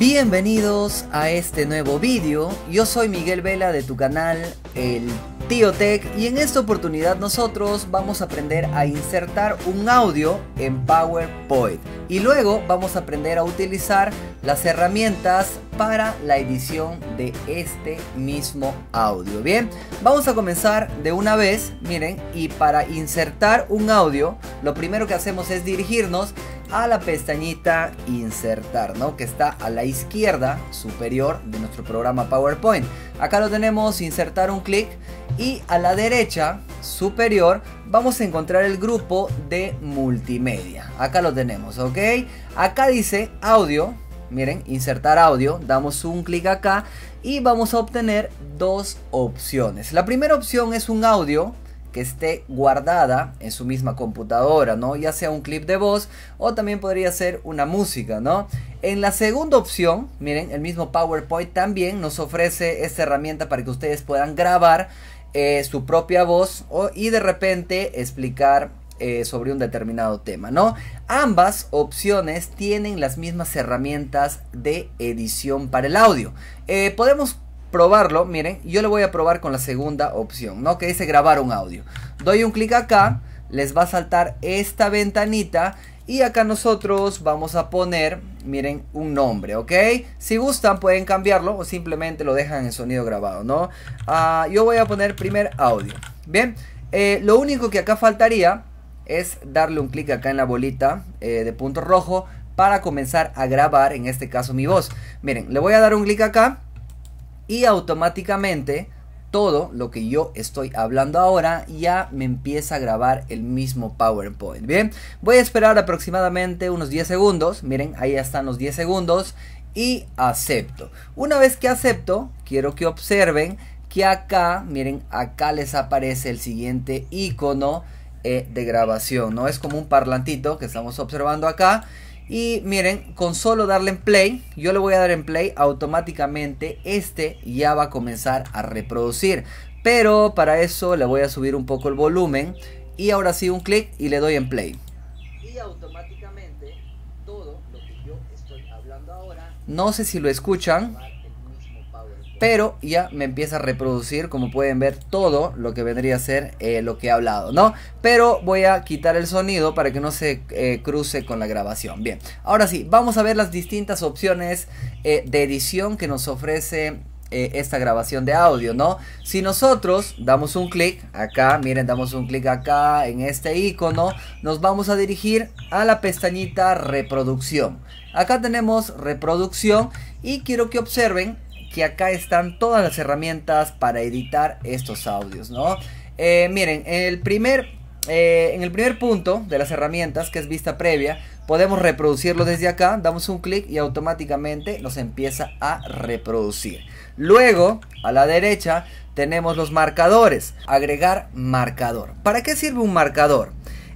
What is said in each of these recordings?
Bienvenidos a este nuevo vídeo, yo soy Miguel Vela de tu canal El Tío Tech y en esta oportunidad nosotros vamos a aprender a insertar un audio en PowerPoint y luego vamos a aprender a utilizar las herramientas para la edición de este mismo audio. Bien, vamos a comenzar de una vez, miren, y para insertar un audio lo primero que hacemos es dirigirnos a la pestañita insertar, ¿no? Que está a la izquierda superior de nuestro programa PowerPoint. Acá lo tenemos, insertar un clic y a la derecha superior vamos a encontrar el grupo de multimedia. Acá lo tenemos, ¿ok? Acá dice audio, miren, insertar audio, damos un clic acá y vamos a obtener dos opciones. La primera opción es un audio que esté guardada en su misma computadora, ¿no? Ya sea un clip de voz o también podría ser una música, ¿no? En la segunda opción, miren, el mismo PowerPoint también nos ofrece esta herramienta para que ustedes puedan grabar eh, su propia voz y de repente explicar eh, sobre un determinado tema, ¿no? Ambas opciones tienen las mismas herramientas de edición para el audio. Eh, podemos probarlo, miren, yo le voy a probar con la segunda opción, ¿no? Que dice grabar un audio. Doy un clic acá, les va a saltar esta ventanita y acá nosotros vamos a poner, miren, un nombre, ¿ok? Si gustan pueden cambiarlo o simplemente lo dejan en sonido grabado, ¿no? Ah, yo voy a poner primer audio, ¿bien? Eh, lo único que acá faltaría es darle un clic acá en la bolita eh, de punto rojo para comenzar a grabar, en este caso mi voz. Miren, le voy a dar un clic acá y automáticamente todo lo que yo estoy hablando ahora ya me empieza a grabar el mismo PowerPoint. Bien, voy a esperar aproximadamente unos 10 segundos. Miren, ahí están los 10 segundos y acepto. Una vez que acepto, quiero que observen que acá, miren, acá les aparece el siguiente icono eh, de grabación, ¿no? Es como un parlantito que estamos observando acá. Y miren, con solo darle en play, yo le voy a dar en play, automáticamente este ya va a comenzar a reproducir. Pero para eso le voy a subir un poco el volumen y ahora sí un clic y le doy en play. Y automáticamente todo lo que yo estoy hablando ahora... No sé si lo escuchan pero ya me empieza a reproducir, como pueden ver, todo lo que vendría a ser eh, lo que he hablado, ¿no? Pero voy a quitar el sonido para que no se eh, cruce con la grabación. Bien, ahora sí, vamos a ver las distintas opciones eh, de edición que nos ofrece esta grabación de audio, ¿no? Si nosotros damos un clic acá, miren, damos un clic acá en este icono, nos vamos a dirigir a la pestañita reproducción. Acá tenemos reproducción y quiero que observen que acá están todas las herramientas para editar estos audios, ¿no? Eh, miren, el primer, eh, en el primer punto de las herramientas, que es vista previa, podemos reproducirlo desde acá, damos un clic y automáticamente nos empieza a reproducir. Luego, a la derecha, tenemos los marcadores, agregar marcador. ¿Para qué sirve un marcador?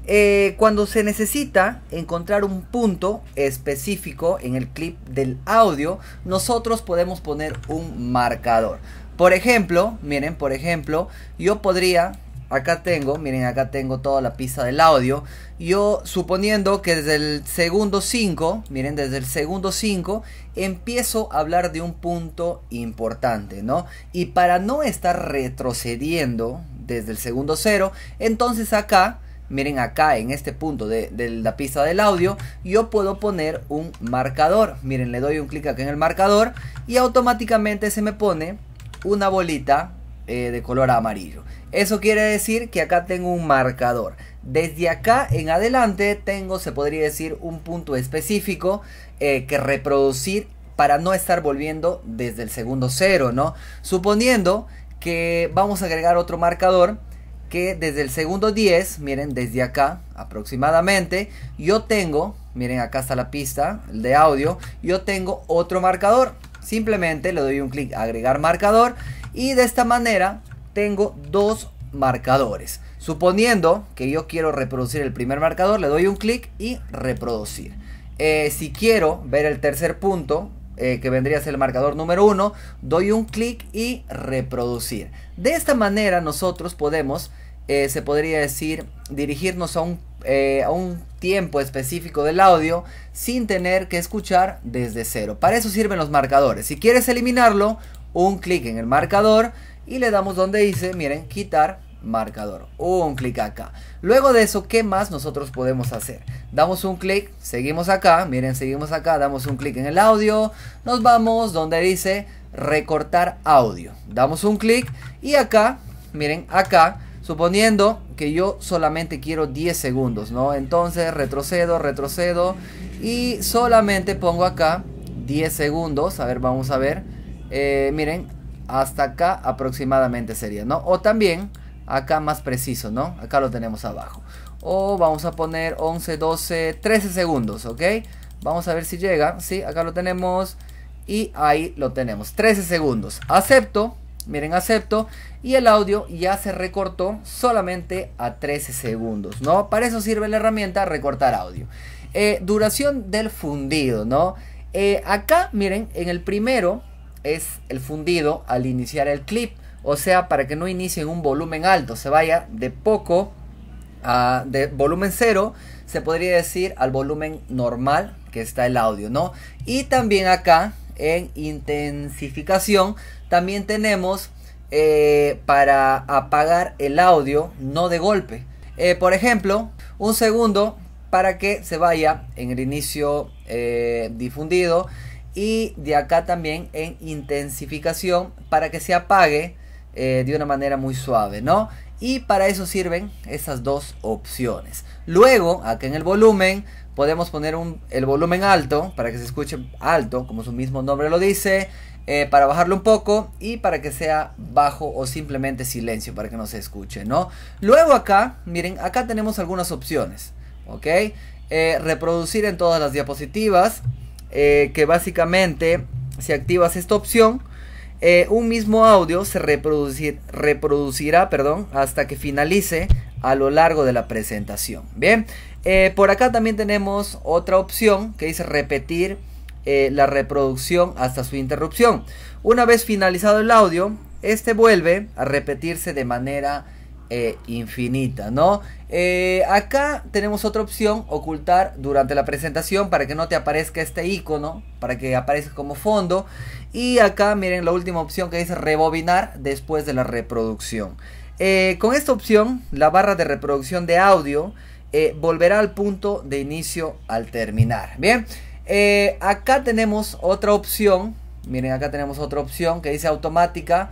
Eh, cuando se necesita encontrar un punto específico en el clip del audio, nosotros podemos poner un marcador. Por ejemplo, miren, por ejemplo, yo podría, acá tengo, miren, acá tengo toda la pista del audio. Yo suponiendo que desde el segundo 5, miren, desde el segundo 5 empiezo a hablar de un punto importante, ¿no? Y para no estar retrocediendo desde el segundo 0, entonces acá miren acá en este punto de, la pista del audio, yo puedo poner un marcador. Miren, le doy un clic acá en el marcador y automáticamente se me pone una bolita eh, de color amarillo. Eso quiere decir que acá tengo un marcador. Desde acá en adelante tengo, se podría decir, un punto específico eh, que reproducir para no estar volviendo desde el segundo cero, ¿no? Suponiendo que vamos a agregar otro marcador que desde el segundo 10, miren, desde acá aproximadamente, yo tengo, miren, acá está la pista, de audio, yo tengo otro marcador. Simplemente le doy un clic, agregar marcador, y de esta manera tengo dos marcadores. Suponiendo que yo quiero reproducir el primer marcador, le doy un clic y reproducir. Eh, si quiero ver el tercer punto, eh, que vendría a ser el marcador número 1, doy un clic y reproducir. De esta manera nosotros podemos eh, se podría decir, dirigirnos a un, eh, a un tiempo específico del audio sin tener que escuchar desde cero. Para eso sirven los marcadores. Si quieres eliminarlo, un clic en el marcador y le damos donde dice, miren, quitar marcador. Un clic acá. Luego de eso, ¿qué más nosotros podemos hacer? Damos un clic, seguimos acá, miren, seguimos acá, damos un clic en el audio, nos vamos donde dice recortar audio. Damos un clic y acá, miren, acá Suponiendo que yo solamente quiero 10 segundos, ¿no? Entonces retrocedo, retrocedo y solamente pongo acá 10 segundos. A ver, vamos a ver. Eh, miren, hasta acá aproximadamente sería, ¿no? O también acá más preciso, ¿no? Acá lo tenemos abajo. O vamos a poner 11, 12, 13 segundos, ¿ok? Vamos a ver si llega. Sí, acá lo tenemos. Y ahí lo tenemos. 13 segundos. Acepto. Miren, acepto. Y el audio ya se recortó solamente a 13 segundos, ¿no? Para eso sirve la herramienta recortar audio. Eh, duración del fundido, ¿no? Eh, acá, miren, en el primero es el fundido al iniciar el clip. O sea, para que no inicie en un volumen alto, se vaya de poco a de volumen cero, se podría decir al volumen normal que está el audio, ¿no? Y también acá en intensificación. También tenemos eh, para apagar el audio, no de golpe. Eh, por ejemplo, un segundo para que se vaya en el inicio eh, difundido y de acá también en intensificación para que se apague de una manera muy suave, ¿no? Y para eso sirven esas dos opciones. Luego, acá en el volumen, podemos poner el volumen alto para que se escuche alto, como su mismo nombre lo dice, eh, para bajarlo un poco y para que sea bajo o simplemente silencio para que no se escuche, ¿no? Luego acá, miren, acá tenemos algunas opciones, ¿ok? Eh, reproducir en todas las diapositivas, eh, que básicamente si activas esta opción, un mismo audio se reproducir, reproducirá perdón, hasta que finalice a lo largo de la presentación. Bien, eh, por acá también tenemos otra opción que dice repetir eh, la reproducción hasta su interrupción. Una vez finalizado el audio, este vuelve a repetirse de manera eh, infinita, ¿no? acá tenemos otra opción, ocultar durante la presentación para que no te aparezca este icono, para que aparezca como fondo. Y acá miren la última opción que dice rebobinar después de la reproducción. con esta opción, la barra de reproducción de audio eh, volverá al punto de inicio al terminar. Bien, eh, acá tenemos otra opción. Miren, acá tenemos otra opción que dice automática.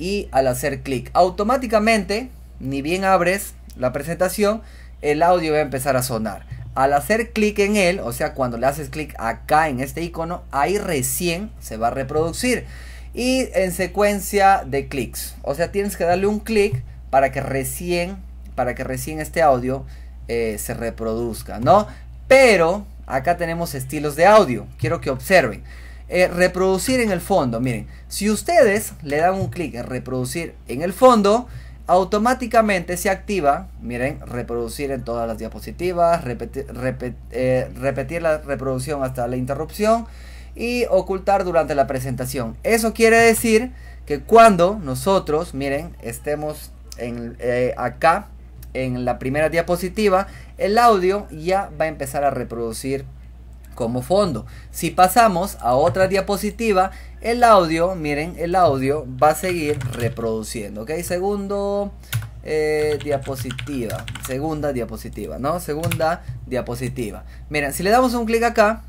Y al hacer clic, automáticamente, ni bien abres la presentación, el audio va a empezar a sonar. Al hacer clic en él, o sea, cuando le haces clic acá en este icono, ahí recién se va a reproducir. Y en secuencia de clics. O sea, tienes que darle un clic para que recién, para que recién este audio eh, se reproduzca, ¿no? Pero acá tenemos estilos de audio, quiero que observen. Eh, reproducir en el fondo, miren, si ustedes le dan un clic en reproducir en el fondo, automáticamente se activa, miren, reproducir en todas las diapositivas, repetir, eh, repetir la reproducción hasta la interrupción y ocultar durante la presentación. Eso quiere decir que cuando nosotros, miren, estemos en, acá en la primera diapositiva, el audio ya va a empezar a reproducir como fondo. Si pasamos a otra diapositiva, el audio, miren, el audio va a seguir reproduciendo, ¿ok? Segundo eh, diapositiva, segunda diapositiva, ¿no? Segunda diapositiva. Miren, si le damos un clic acá,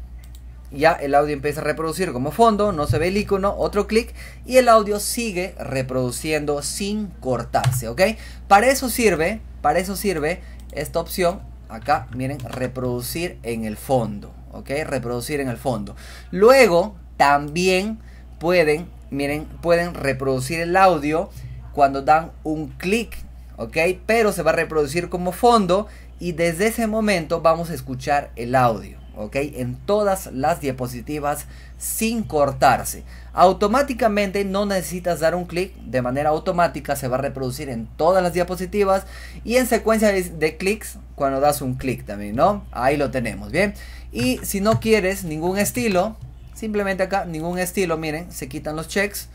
ya el audio empieza a reproducir como fondo, no se ve el icono, otro clic y el audio sigue reproduciendo sin cortarse, ¿ok? Para eso sirve para eso sirve esta opción, acá, miren, reproducir en el fondo, ¿ok? Reproducir en el fondo. Luego, también pueden, miren, pueden reproducir el audio cuando dan un clic, ¿ok? Pero se va a reproducir como fondo y desde ese momento vamos a escuchar el audio. En todas las diapositivas sin cortarse. Automáticamente no necesitas dar un clic, de manera automática se va a reproducir en todas las diapositivas y en secuencia de clics cuando das un clic también, ¿no? Ahí lo tenemos, ¿bien? Y si no quieres ningún estilo, simplemente acá ningún estilo, miren, se quitan los checks.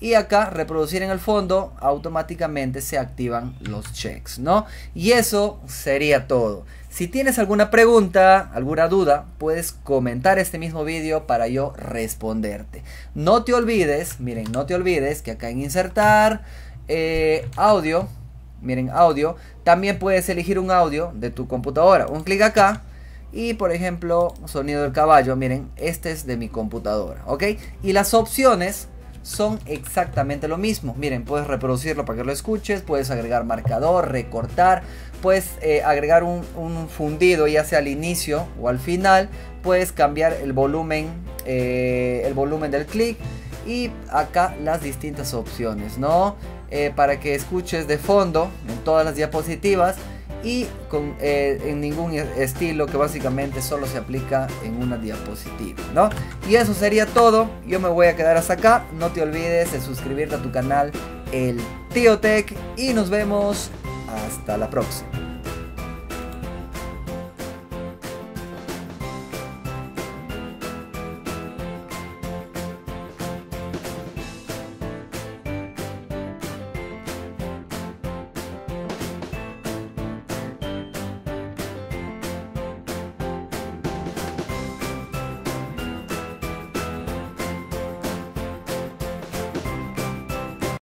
Y acá reproducir en el fondo, automáticamente se activan los checks, ¿no? Y eso sería todo. Si tienes alguna pregunta, alguna duda, puedes comentar este mismo vídeo para yo responderte. No te olvides, miren, no te olvides que acá en insertar eh, audio, miren, audio, también puedes elegir un audio de tu computadora. Un clic acá y por ejemplo, sonido del caballo, miren, este es de mi computadora, ¿ok? Y las opciones son exactamente lo mismo. Miren, puedes reproducirlo para que lo escuches, puedes agregar marcador, recortar, puedes eh, agregar un, fundido ya sea al inicio o al final, puedes cambiar el volumen, eh, el volumen del clic y acá las distintas opciones, ¿no? Eh, para que escuches de fondo en todas las diapositivas y con, eh, en ningún e-, estilo que básicamente solo se aplica en una diapositiva, ¿no? Y eso sería todo, yo me voy a quedar hasta acá, no te olvides de suscribirte a tu canal El Tío Tech y nos vemos hasta la próxima.